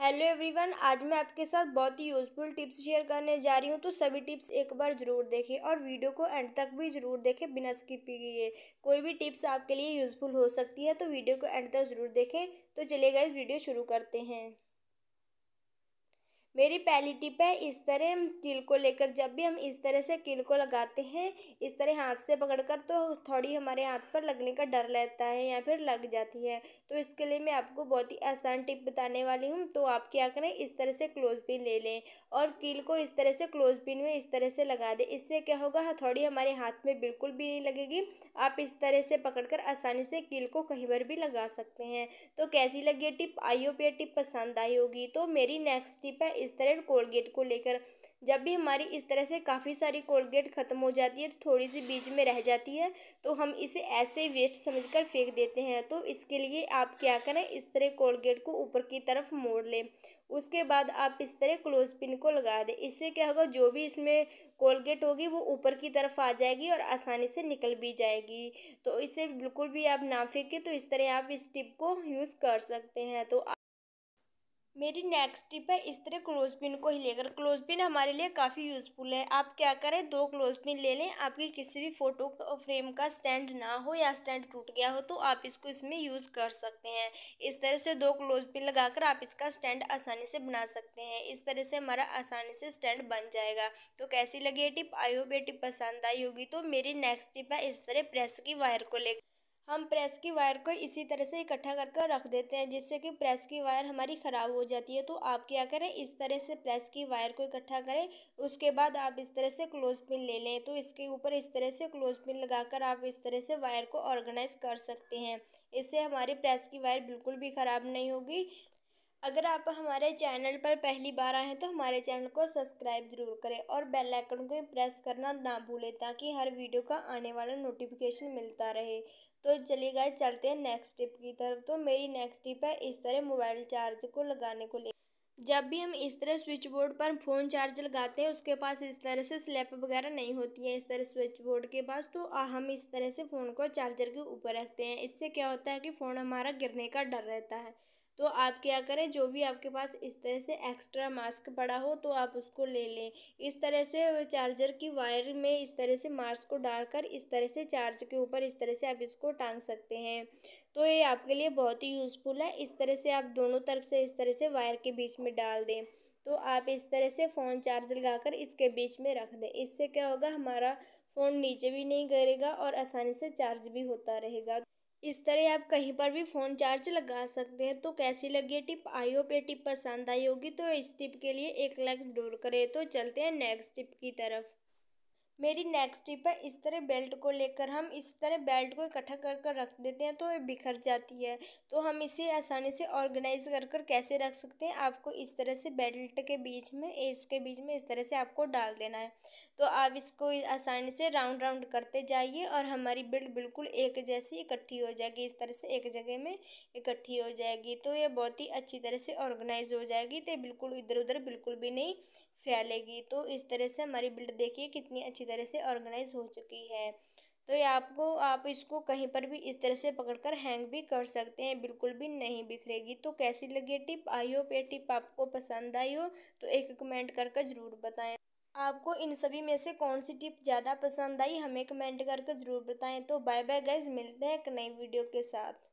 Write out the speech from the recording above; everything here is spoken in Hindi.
हेलो एवरीवन आज मैं आपके साथ बहुत ही यूज़फुल टिप्स शेयर करने जा रही हूँ तो सभी टिप्स एक बार ज़रूर देखें और वीडियो को एंड तक भी ज़रूर देखें बिना स्किप किए कोई भी टिप्स आपके लिए यूज़फुल हो सकती है तो वीडियो को एंड तक ज़रूर देखें तो चलिए इस वीडियो शुरू करते हैं मेरी पहली टिप है इस तरह कील को लेकर जब भी हम इस तरह से कील को लगाते हैं इस तरह हाथ से पकड़कर तो थोड़ी हमारे हाथ पर लगने का डर रहता है या फिर लग जाती है तो इसके लिए मैं आपको बहुत ही आसान टिप बताने वाली हूँ तो आप क्या करें इस तरह से क्लोज पिन ले लें और कील को इस तरह से क्लोज पिन में इस तरह से लगा दें इससे क्या होगा हथौड़ी हमारे हाथ में बिल्कुल भी नहीं लगेगी आप इस तरह से कर आसानी से कील को कहीं पर भी लगा सकते हैं तो कैसी लगी टिप आई होप यह टिप पसंद आई होगी तो मेरी नेक्स्ट टिप है इस तरह कोलगेट को लेकर जब भी हमारी इस तरह से काफ़ी सारी कोलगेट ख़त्म हो जाती है तो थोड़ी सी बीच में रह जाती है तो हम इसे ऐसे वेस्ट समझकर फेंक देते हैं तो इसके लिए आप क्या करें इस तरह कोलगेट को ऊपर की तरफ मोड़ लें उसके बाद आप इस तरह क्लोज पिन को लगा दें इससे क्या होगा जो भी इसमें कोलगेट होगी वो ऊपर की तरफ आ जाएगी और आसानी से निकल भी जाएगी तो इसे बिल्कुल भी आप ना फेंकें तो इस तरह आप इस टिप को यूज़ कर सकते हैं तो मेरी नेक्स्ट टिप है इस तरह क्लोज पिन को ही लेकर क्लोज पिन हमारे लिए काफ़ी यूज़फुल है आप क्या करें दो क्लोज पिन ले लें आपकी किसी भी फ़ोटो फ्रेम का स्टैंड ना हो या स्टैंड टूट गया हो तो आप इसको इसमें यूज़ कर सकते हैं इस तरह से दो क्लोज पिन लगाकर आप इसका स्टैंड आसानी से बना सकते हैं इस तरह से हमारा आसानी से स्टैंड बन जाएगा तो कैसी लगी ये टिप आई होप ये टिप पसंद आई होगी तो मेरी नेक्स्ट टिप है इस तरह प्रेस की वायर को लेकर हम प्रेस की वायर को इसी तरह से इकट्ठा करके रख देते हैं जिससे कि प्रेस की वायर हमारी ख़राब हो जाती है तो आप क्या करें इस तरह से प्रेस की वायर को इकट्ठा करें उसके बाद आप इस तरह से क्लोज पिन ले लें तो इसके ऊपर इस तरह से क्लोज पिन लगाकर आप इस तरह से वायर को ऑर्गेनाइज कर सकते हैं इससे हमारी प्रेस की वायर बिल्कुल भी ख़राब नहीं होगी अगर आप हमारे चैनल पर पहली बार आए हैं तो हमारे चैनल को सब्सक्राइब जरूर करें और बेल आइकन को प्रेस करना ना भूलें ताकि हर वीडियो का आने वाला नोटिफिकेशन मिलता रहे तो चलिए गाइस चलते हैं नेक्स्ट टिप की तरफ तो मेरी नेक्स्ट टिप है इस तरह मोबाइल चार्ज को लगाने को ले जब भी हम इस तरह स्विच बोर्ड पर फ़ोन चार्ज लगाते हैं उसके पास इस तरह से स्लैप वगैरह नहीं होती है इस तरह स्विच बोर्ड के पास तो हम इस तरह से फ़ोन को चार्जर के ऊपर रखते हैं इससे क्या होता है कि फ़ोन हमारा गिरने का डर रहता है तो आप क्या करें जो भी आपके पास इस तरह से एक्स्ट्रा मास्क पड़ा हो तो आप उसको ले लें इस तरह से चार्जर की वायर में इस तरह से मास्क को डालकर इस तरह से चार्ज के ऊपर इस तरह से आप इसको टांग सकते हैं तो ये आपके लिए बहुत ही यूज़फुल है इस तरह से आप दोनों तरफ से इस तरह से वायर के बीच में डाल दें तो आप इस तरह से फ़ोन चार्ज लगाकर इसके बीच में रख दें इससे क्या होगा हमारा फ़ोन नीचे भी नहीं गिरेगा और आसानी से चार्ज भी होता रहेगा इस तरह आप कहीं पर भी फ़ोन चार्ज लगा सकते हैं तो कैसी लगी टिप आई होप ये टिप पसंद आई होगी तो इस टिप के लिए एक लाइक जरूर करें तो चलते हैं नेक्स्ट टिप की तरफ मेरी नेक्स्ट टिप है इस तरह बेल्ट को लेकर हम इस तरह बेल्ट को इकट्ठा कर कर रख देते हैं तो ये बिखर जाती है तो हम इसे आसानी से ऑर्गेनाइज कर कर कैसे रख सकते हैं आपको इस तरह से बेल्ट के बीच में इसके बीच में इस तरह से आपको डाल देना है तो आप इसको आसानी से राउंड राउंड करते जाइए और हमारी बेल्ट बिल्कुल एक जैसी इकट्ठी हो जाएगी इस तरह से एक जगह में इकट्ठी हो जाएगी तो ये बहुत ही अच्छी तरह से ऑर्गेनाइज हो जाएगी तो बिल्कुल इधर उधर बिल्कुल भी नहीं फैलेगी तो इस तरह से हमारी बेल्ट देखिए कितनी अच्छी तरह से ऑर्गेनाइज हो चुकी है तो ये आपको आप इसको कहीं पर भी इस तरह से पकड़कर हैंग भी कर सकते हैं बिल्कुल भी नहीं बिखरेगी तो कैसी लगी टिप आई हो पे टिप आपको पसंद आई हो तो एक कमेंट करके ज़रूर बताएं आपको इन सभी में से कौन सी टिप ज़्यादा पसंद आई हमें कमेंट करके ज़रूर बताएं तो बाय बाय गाइज मिलते हैं एक नई वीडियो के साथ